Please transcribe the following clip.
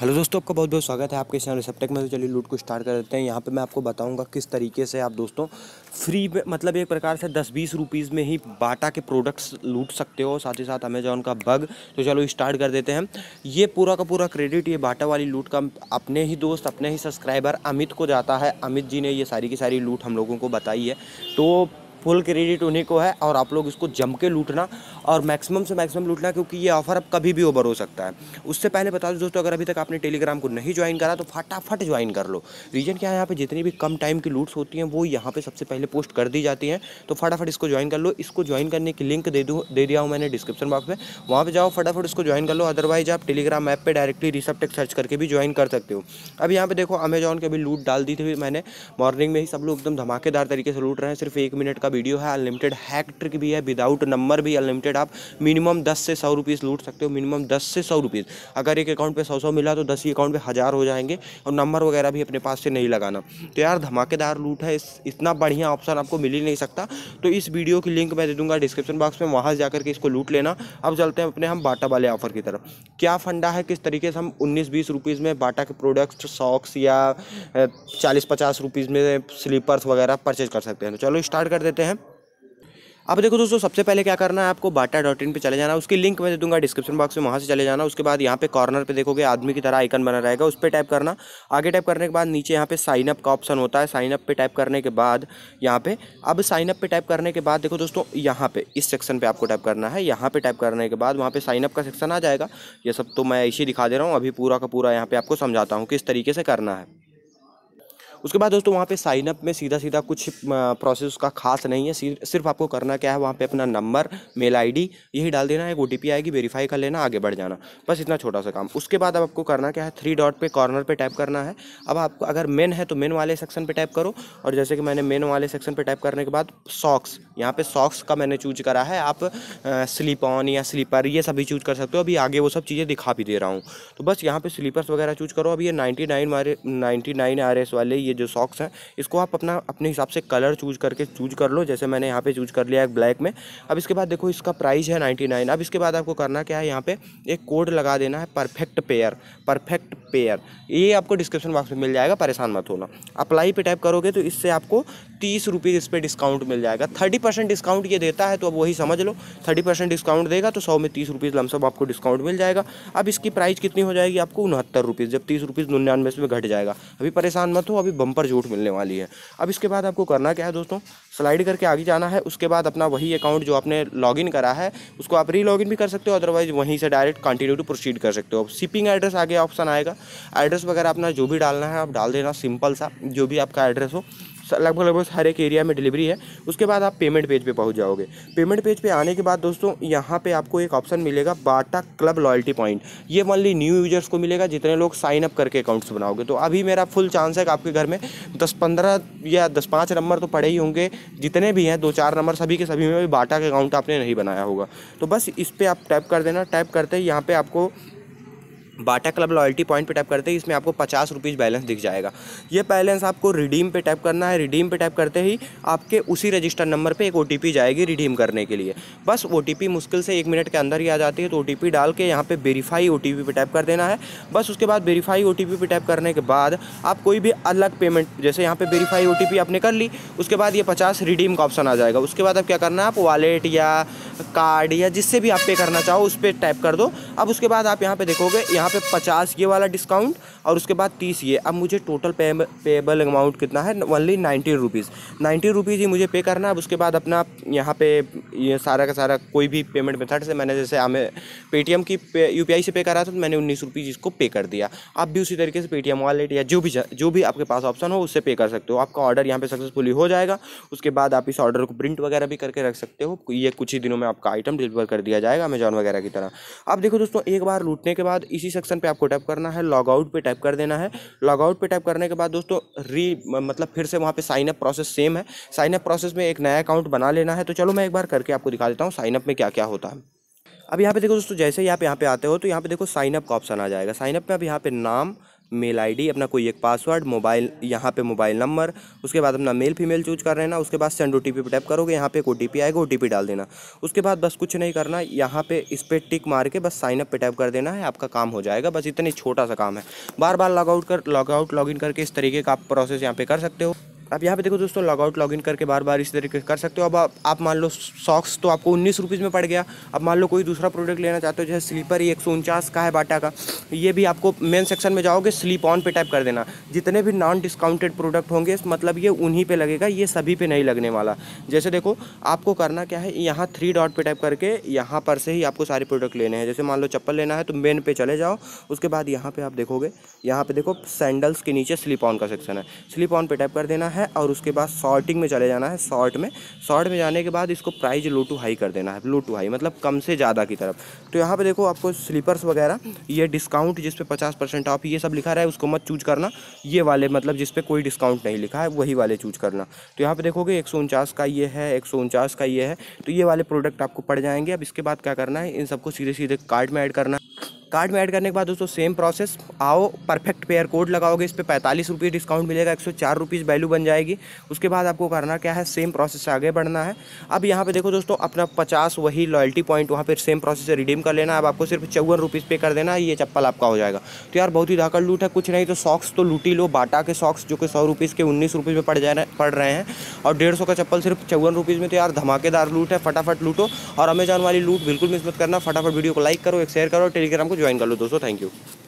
hello दोस्तों आपका बहुत बहुत स्वागत है आपके चैनल सबटेक में तो चलिए लूट को स्टार्ट कर देते हैं यहाँ पे मैं आपको बताऊंगा किस तरीके से आप दोस्तों फ्री में मतलब एक प्रकार से 10-20 रुपीस में ही बाटा के प्रोडक्ट्स लूट सकते हो साथ ही साथ अमेजोन का बग तो चलो स्टार्ट कर देते हैं ये पूरा का पूरा क्रेडिट ये बाटा वाली लूट का अपने ही दोस्त अपने ही सब्सक्राइबर अमित को जाता है अमित जी ने ये सारी की सारी लूट हम लोगों को बताई है तो फुल क्रेडिट उन्हीं को है और आप लोग इसको जम के लूटना और मैक्सिमम से मैक्सिमम लूटना क्योंकि ये ऑफर अब कभी भी ओवर हो सकता है उससे पहले बता दो दोस्तों अगर अभी तक आपने टेलीग्राम को नहीं ज्वाइन करा तो फटाफट ज्वाइन कर लो रीजन क्या है यहाँ पर जितनी भी कम टाइम की लूट्स होती हैं वो यहाँ पर सबसे पहले पोस्ट कर दी जाती हैं तो फटाफट इसको ज्वाइन कर लो इसको ज्वाइन करने की लिंक दे दूँ दे दिया हूँ मैंने डिस्क्रिप्शन बॉक्स में वहाँ पर जाओ फटाफट इसको ज्वाइन कर लो अदरवाइज आप टेलीग्राम ऐप पर डायरेक्टली रिसप टेक सर्च करके भी ज्वाइन कर सकते हो अब यहाँ पर देखो अमेजॉन के अभी लूट डाल दी थी मैंने मॉर्निंग में ही सब लोग एकदम धमाकेदार तरीके से लूट रहे हैं सिर्फ एक मिनट का वीडियो है अनलिमिटेड हैक ट्रिक भी है विदाउट नंबर भी अनलिमिटेड आप मिनिमम दस से सौ रुपीज़ लूट सकते हो मिनिमम दस से सौ रुपीज़ अगर एक अकाउंट पे सौ सौ मिला तो दस ही अकाउंट पे हज़ार हो जाएंगे और नंबर वगैरह भी अपने पास से नहीं लगाना तो यार धमाकेदार लूट है इस इतना बढ़िया ऑप्शन आपको मिल ही नहीं सकता तो इस वीडियो की लिंक मैं दे दूँगा डिस्क्रिप्शन बॉक्स में वहाँ से जाकर के इसको लूट लेना अब चलते हैं अपने हम बाटा वाले ऑफर की तरफ क्या फंडा है किस तरीके से हम उन्नीस बीस रुपीज़ में बाटा के प्रोडक्ट्स सॉक्स या चालीस पचास रुपीज़ में स्लीपर्स वगैरह परचेज कर सकते हैं तो चलो स्टार्ट कर देते हैं हैं अब देखो दोस्तों सबसे पहले क्या करना है आपको बाटा डॉट इन पर चले जाना उसकी लिंक मैं दे दूंगा डिस्क्रिप्शन बॉक्स में वहाँ से चले जाना उसके बाद यहाँ पे कॉर्नर पे देखोगे आदमी की तरह आइकन बना रहेगा उस पर टाइप करना आगे टाइप करने के बाद नीचे यहाँ पे साइन अप का ऑप्शन होता है साइनअप पर टाइप करने के बाद यहाँ पे अब साइन अप पे टाइप करने के बाद देखो दोस्तों यहाँ पे इस सेक्शन पर आपको टाइप करना है यहाँ पर टाइप करने के बाद वहाँ पर साइनअप का सेक्शन आ जाएगा यह सब तो मैं इसी दिखा दे रहा हूँ अभी पूरा का पूरा यहाँ पर आपको समझाता हूँ किस तरीके से करना है उसके बाद दोस्तों वहाँ पे साइन अप में सीधा सीधा कुछ प्रोसेस उसका खास नहीं है सिर्फ आपको करना क्या है वहाँ पे अपना नंबर मेल आईडी यही डाल देना है एक ओ आएगी वेरीफाई कर लेना आगे बढ़ जाना बस इतना छोटा सा काम उसके बाद अब आपको करना क्या है थ्री डॉट पे कॉर्नर पे टाइप करना है अब आपको अगर मेन है तो मेन वाले सेक्शन पर टाइप करो और जैसे कि मैंने मेन वाले सेक्शन पर टाइप करने के बाद सॉक्स यहाँ पे सॉक्स का मैंने चूज करा है आप स्लीप ऑन या स्लीपर ये सभी चूज कर सकते हो अभी आगे वो सब चीज़ें दिखा भी दे रहा हूँ तो बस यहाँ पर स्लीपर्स वगैरह चूज करो अभी ये ninety nine ninety nine R S वाले ये जो सॉक्स हैं इसको आप अपना अपने हिसाब से कलर चूज करके चूज कर लो जैसे मैंने यहाँ पे चूज कर लिया है ब्लैक में अब इसके बाद देखो इसका प्राइस है नाइन्टी नाइन अब इसके बाद आपको करना क्या है यहाँ पे एक कोड लगा देना है परफेक्ट पेयर परफेक्ट पेयर ये आपको डिस्क्रिप्शन बॉक्स में मिल जाएगा परेशान मत होना अप्लाई पे टाइप करोगे तो इससे आपको तीस रुपीज़ इस पर डिस्काउंट मिल जाएगा थर्टी परसेंट डिस्काउंट ये देता है तो अब वही समझ लो थर्टी परसेंट डिस्काउंट देगा तो सौ में तीस रुपीज़ लमसम आपको डिस्काउंट मिल जाएगा अब इसकी प्राइस कितनी हो जाएगी आपको उनहत्तर रुपीज़ जब तीस रुपीज़ निन्यानवे में घट जाएगा अभी परेशान मत हो अभी बम्पर छूट मिलने वाली है अब इसके बाद आपको करना क्या है दोस्तों स्लाइड करके आगे जाना है उसके बाद अपना वही अकाउंट जो आपने लॉगिन करा है उसको आप री लॉगिन भी कर सकते हो अदरवाइज वहीं से डायरेक्ट कंटिन्यू टू प्रोसीड कर सकते हो अब शिपिंग एड्रेस आगे ऑप्शन आएगा एड्रेस वगैरह अपना जो भी डालना है आप डाल देना सिंपल सा जो भी आपका एड्रेस हो लगभग लगभग हर एक एरिया में डिलीवरी है उसके बाद आप पेमेंट पेज पे पहुंच जाओगे पेमेंट पेज पे आने के बाद दोस्तों यहाँ पे आपको एक ऑप्शन मिलेगा बाटा क्लब लॉयल्टी पॉइंट ये मनली न्यू यूजर्स को मिलेगा जितने लोग साइन अप करके अकाउंट्स बनाओगे तो अभी मेरा फुल चांस है कि आपके घर में दस पंद्रह या दस पाँच नंबर तो पड़े ही होंगे जितने भी हैं दो चार नंबर सभी के सभी में भी बाटा का अकाउंट आपने नहीं बनाया होगा तो बस इस पर आप टैप कर देना टैप करते ही यहाँ पर आपको बाटा क्लब लॉयल्टी पॉइंट पे टैप करते ही इसमें आपको पचास रुपीज़ बैलेंस दिख जाएगा ये बैलेंस आपको रिडीम पे टैप करना है रिडीम पे टैप करते ही आपके उसी रजिस्टर नंबर पे एक ओ जाएगी रिडीम करने के लिए बस ओ मुश्किल से एक मिनट के अंदर ही आ जाती है तो ओ डाल के यहाँ पर वेरीफाई ओ पे टैप कर देना है बस उसके बाद वेरीफाई ओ पे टैप करने के बाद आप कोई भी अलग पेमेंट जैसे यहाँ पर वेरीफाई ओ आपने कर ली उसके बाद ये पचास रिडीम का ऑप्शन आ जाएगा उसके बाद अब क्या करना है आप वॉलेट या कार्ड या जिससे भी आप पे करना चाहो उस पर टैप कर दो अब उसके बाद आप यहाँ पर देखोगे यहाँ यहाँ पे पचास ये वाला डिस्काउंट और उसके बाद तीस ये अब मुझे टोटल पे पेबल अमाउंट कितना है only ninety rupees ninety rupees ही मुझे पे करना है अब उसके बाद अपना यहाँ पे ये सारा का सारा कोई भी पेमेंट मेथड से मैंने जैसे हमें पेटीएम की पे, यू से पे करा था तो मैंने उन्नीस रुपीज़ इसको पे कर दिया आप भी उसी तरीके से पेटीएम वॉलेट या जो भी जो भी आपके पास ऑप्शन हो उससे पे कर सकते हो आपका ऑर्डर यहाँ पर सक्सेसफुली हो जाएगा उसके बाद आप इस ऑर्डर को प्रिंट वगैरह भी करके रख सकते हो ये कुछ ही दिनों में आपका आइटम डिलीवर कर दिया जाएगा अमेजॉन वगैरह की तरह अब देखो दोस्तों एक बार लूटने के बाद इसी सेक्शन पे आपको टाइप करना है लॉग आउट पे टाइप कर देना है लॉग आउट पे टाइप करने के बाद दोस्तों री मतलब फिर से वहाँ पे साइन अप प्रोसेस सेम है साइन अप प्रोसेस में एक नया अकाउंट बना लेना है तो चलो मैं एक बार करके आपको दिखा देता हूँ साइनअप में क्या क्या होता है अब यहाँ पे देखो दोस्तों जैसे ही आप यहाँ पे आते हो तो यहाँ पे देखो साइनअप का ऑप्शन आ जाएगा साइनअप में अब यहाँ पे नाम मेल आईडी अपना कोई एक पासवर्ड मोबाइल यहाँ पे मोबाइल नंबर उसके बाद अपना मेल फीमेल चूज कर रहे ना उसके बाद सेंड ओ टी पे टैप करोगे यहाँ पे एक ओ टी आएगा ओ डाल देना उसके बाद बस कुछ नहीं करना यहाँ पे इस पर टिक मार के बस साइन अप पे टैप कर देना है आपका काम हो जाएगा बस इतना छोटा सा काम है बार बार लॉगआउट कर लॉगआउट इन करके इस तरीके का आप प्रोसेस यहाँ पे कर सकते हो आप यहाँ पे देखो दोस्तों लॉगआउट लॉगिन करके बार बार इस तरीके कर सकते हो अब आप, आप मान लो सॉक्स तो आपको उन्नीस रुपीज़ में पड़ गया अब मान लो कोई दूसरा प्रोडक्ट लेना चाहते हो जैसे स्लीपर ही एक सौ उनचास का है बाटा का ये भी आपको मेन सेक्शन में जाओगे स्लीप ऑन पे टाइप कर देना जितने भी नॉन डिस्काउंटेड प्रोडक्ट होंगे मतलब ये उन्हीं पर लगेगा ये सभी पर नहीं लगने वाला जैसे देखो आपको करना क्या है यहाँ थ्री डॉट पर टाइप करके यहाँ पर से ही आपको सारे प्रोडक्ट लेने हैं जैसे मान लो चप्पल लेना है तो मेन पे चले जाओ उसके बाद यहाँ पर आप देखोगे यहाँ पर देखो सैंडल्स के नीचे स्लिप ऑन का सेक्शन है स्लिप ऑन पे टाइप कर देना है है और उसके बाद शॉर्टिंग में चले जाना है शॉर्ट में शॉर्ट में जाने के बाद इसको प्राइज लो टू हाई कर देना है लो टू हाई मतलब कम से ज़्यादा की तरफ तो यहाँ पे देखो आपको स्लीपर्स वगैरह ये डिस्काउंट जिसपे पचास परसेंट ऑफ ये सब लिखा रहा है उसको मत चूज करना ये वाले मतलब जिसपे कोई डिस्काउंट नहीं लिखा है वही वाले चूज करना तो यहाँ पे देखोगे एक सौ उनचास का ये है एक सौ उनचास का ये है तो ये वाले प्रोडक्ट आपको पड़ जाएंगे अब इसके बाद क्या करना है इन सबको सीधे सीधे कार्ट में ऐड करना है कार्ड में ऐड करने के बाद दोस्तों सेम प्रोसेस आओ परफेक्ट पेयर कोड लगाओगे इस पर पैंतालीस रुपये डिस्काउंट मिलेगा एक सौ चार रुपीज़ वैल्यू बन जाएगी उसके बाद आपको करना क्या है सेम प्रोसेस से आगे बढ़ना है अब यहाँ पे देखो दोस्तों अपना पचास वही लॉयल्टी पॉइंट वहाँ पर सेम प्रोसेस से रिडीम कर लेना अब आपको सिर्फ चौवन रुपीज़ पे कर देना ये चप्पल आपका हो जाएगा तो यार बहुत ही धाकड़ लूट है कुछ नहीं तो सॉक्स तो लूटी लो बाटा के सॉक्स जो कि सौ रुपीज़ के उन्नीस रुपीज़ में पड़ जा रहे पड़ रहे हैं और डेढ़ सौ का चप्पल सिर्फ चौवन रुपीज़ में तो यार धमाकेदार लूट है फटाफट लूटो और अमेजान वाली लूट बिल्कुल मिस मत करना फटाफट वीडियो को लाइक करो एक शेयर करो टेलीग्राम को ज्वाइन कर लो दोस्तों थैंक यू